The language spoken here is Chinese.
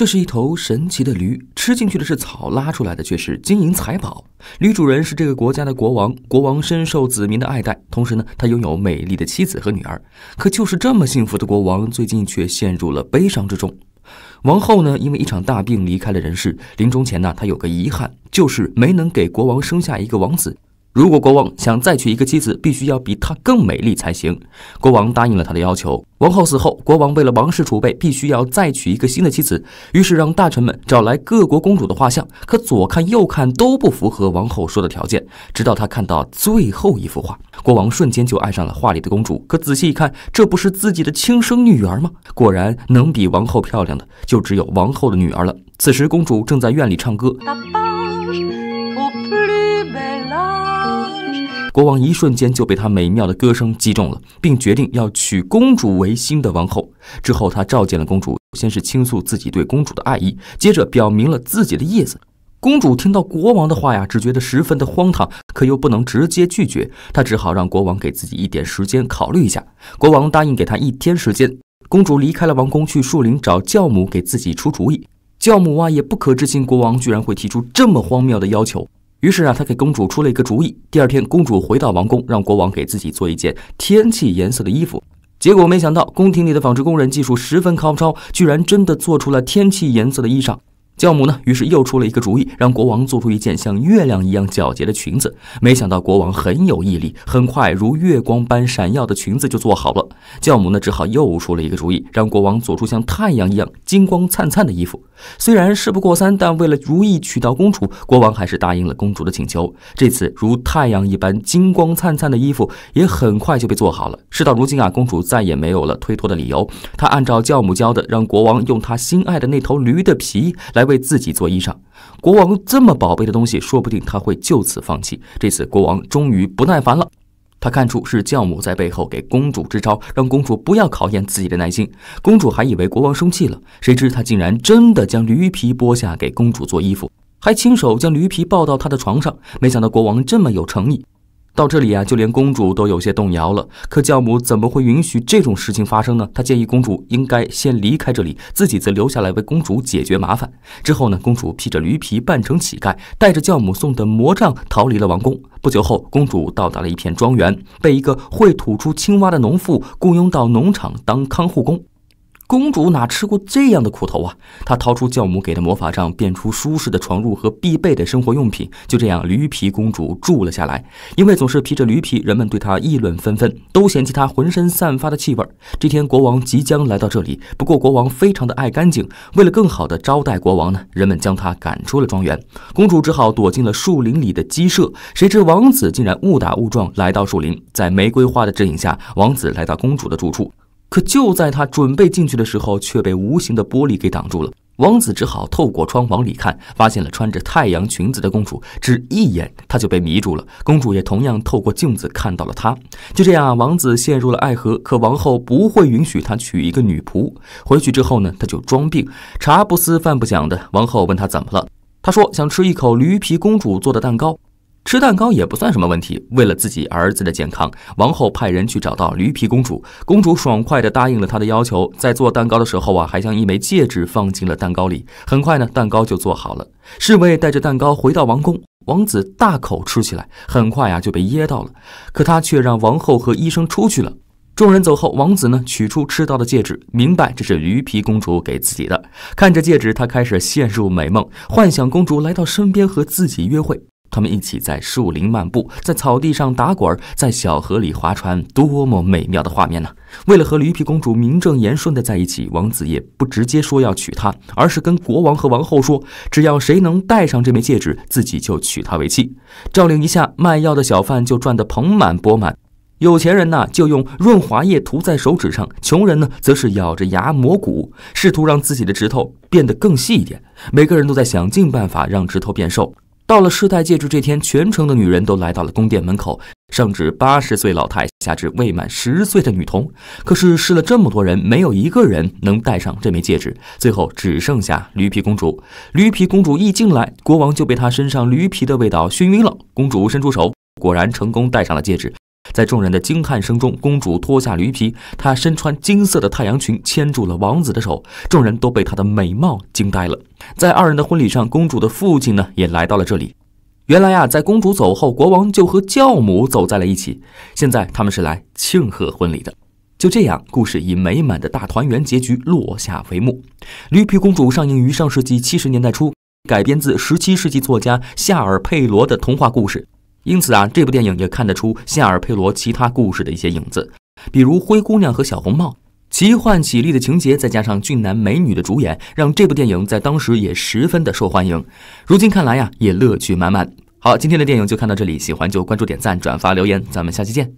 这是一头神奇的驴，吃进去的是草，拉出来的却是金银财宝。驴主人是这个国家的国王，国王深受子民的爱戴。同时呢，他拥有美丽的妻子和女儿。可就是这么幸福的国王，最近却陷入了悲伤之中。王后呢，因为一场大病离开了人世。临终前呢，她有个遗憾，就是没能给国王生下一个王子。如果国王想再娶一个妻子，必须要比她更美丽才行。国王答应了他的要求。王后死后，国王为了王室储备，必须要再娶一个新的妻子，于是让大臣们找来各国公主的画像，可左看右看都不符合王后说的条件。直到他看到最后一幅画，国王瞬间就爱上了画里的公主。可仔细一看，这不是自己的亲生女儿吗？果然，能比王后漂亮的就只有王后的女儿了。此时，公主正在院里唱歌。国王一瞬间就被她美妙的歌声击中了，并决定要娶公主为新的王后。之后，他召见了公主，先是倾诉自己对公主的爱意，接着表明了自己的意思。公主听到国王的话呀，只觉得十分的荒唐，可又不能直接拒绝，她只好让国王给自己一点时间考虑一下。国王答应给她一天时间。公主离开了王宫，去树林找教母给自己出主意。教母啊，也不可置信，国王居然会提出这么荒谬的要求。于是啊，他给公主出了一个主意。第二天，公主回到王宫，让国王给自己做一件天气颜色的衣服。结果没想到，宫廷里的纺织工人技术十分高超，居然真的做出了天气颜色的衣裳。教母呢，于是又出了一个主意，让国王做出一件像月亮一样皎洁的裙子。没想到国王很有毅力，很快如月光般闪耀的裙子就做好了。教母呢，只好又出了一个主意，让国王做出像太阳一样金光灿灿的衣服。虽然事不过三，但为了如意娶到公主，国王还是答应了公主的请求。这次如太阳一般金光灿灿的衣服也很快就被做好了。事到如今啊，公主再也没有了推脱的理由。她按照教母教的，让国王用她心爱的那头驴的皮来。为自己做衣裳，国王这么宝贝的东西，说不定他会就此放弃。这次国王终于不耐烦了，他看出是教母在背后给公主支招，让公主不要考验自己的耐心。公主还以为国王生气了，谁知他竟然真的将驴皮剥下给公主做衣服，还亲手将驴皮抱到他的床上。没想到国王这么有诚意。到这里啊，就连公主都有些动摇了。可教母怎么会允许这种事情发生呢？她建议公主应该先离开这里，自己则留下来为公主解决麻烦。之后呢，公主披着驴皮扮成乞丐，带着教母送的魔杖逃离了王宫。不久后，公主到达了一片庄园，被一个会吐出青蛙的农妇雇佣到农场当看护工。公主哪吃过这样的苦头啊！她掏出教母给的魔法杖，变出舒适的床褥和必备的生活用品。就这样，驴皮公主住了下来。因为总是披着驴皮，人们对她议论纷纷，都嫌弃她浑身散发的气味。这天，国王即将来到这里，不过国王非常的爱干净。为了更好的招待国王呢，人们将她赶出了庄园。公主只好躲进了树林里的鸡舍。谁知王子竟然误打误撞来到树林，在玫瑰花的指引下，王子来到公主的住处。可就在他准备进去的时候，却被无形的玻璃给挡住了。王子只好透过窗往里看，发现了穿着太阳裙子的公主。只一眼，他就被迷住了。公主也同样透过镜子看到了他。就这样，王子陷入了爱河。可王后不会允许他娶一个女仆。回去之后呢，他就装病，茶不思饭不想的。王后问他怎么了，他说想吃一口驴皮公主做的蛋糕。吃蛋糕也不算什么问题。为了自己儿子的健康，王后派人去找到驴皮公主。公主爽快地答应了他的要求，在做蛋糕的时候啊，还将一枚戒指放进了蛋糕里。很快呢，蛋糕就做好了。侍卫带着蛋糕回到王宫，王子大口吃起来，很快呀就被噎到了。可他却让王后和医生出去了。众人走后，王子呢取出吃到的戒指，明白这是驴皮公主给自己的。看着戒指，他开始陷入美梦，幻想公主来到身边和自己约会。他们一起在树林漫步，在草地上打滚，在小河里划船，多么美妙的画面呢！为了和驴皮公主名正言顺的在一起，王子也不直接说要娶她，而是跟国王和王后说，只要谁能戴上这枚戒指，自己就娶她为妻。照令一下，卖药的小贩就赚得盆满钵满。有钱人呢，就用润滑液涂在手指上；穷人呢，则是咬着牙磨骨，试图让自己的指头变得更细一点。每个人都在想尽办法让指头变瘦。到了试戴戒指这天，全城的女人都来到了宫殿门口，上至八十岁老太，下至未满十岁的女童。可是试了这么多人，没有一个人能戴上这枚戒指。最后只剩下驴皮公主。驴皮公主一进来，国王就被她身上驴皮的味道熏晕了。公主伸出手，果然成功戴上了戒指。在众人的惊叹声中，公主脱下驴皮，她身穿金色的太阳裙，牵住了王子的手，众人都被她的美貌惊呆了。在二人的婚礼上，公主的父亲呢也来到了这里。原来呀，在公主走后，国王就和教母走在了一起，现在他们是来庆贺婚礼的。就这样，故事以美满的大团圆结局落下帷幕。《驴皮公主》上映于上世纪七十年代初，改编自十七世纪作家夏尔佩罗的童话故事。因此啊，这部电影也看得出夏尔佩罗其他故事的一些影子，比如《灰姑娘》和《小红帽》。奇幻绮丽的情节，再加上俊男美女的主演，让这部电影在当时也十分的受欢迎。如今看来呀，也乐趣满满。好，今天的电影就看到这里，喜欢就关注、点赞、转发、留言，咱们下期见。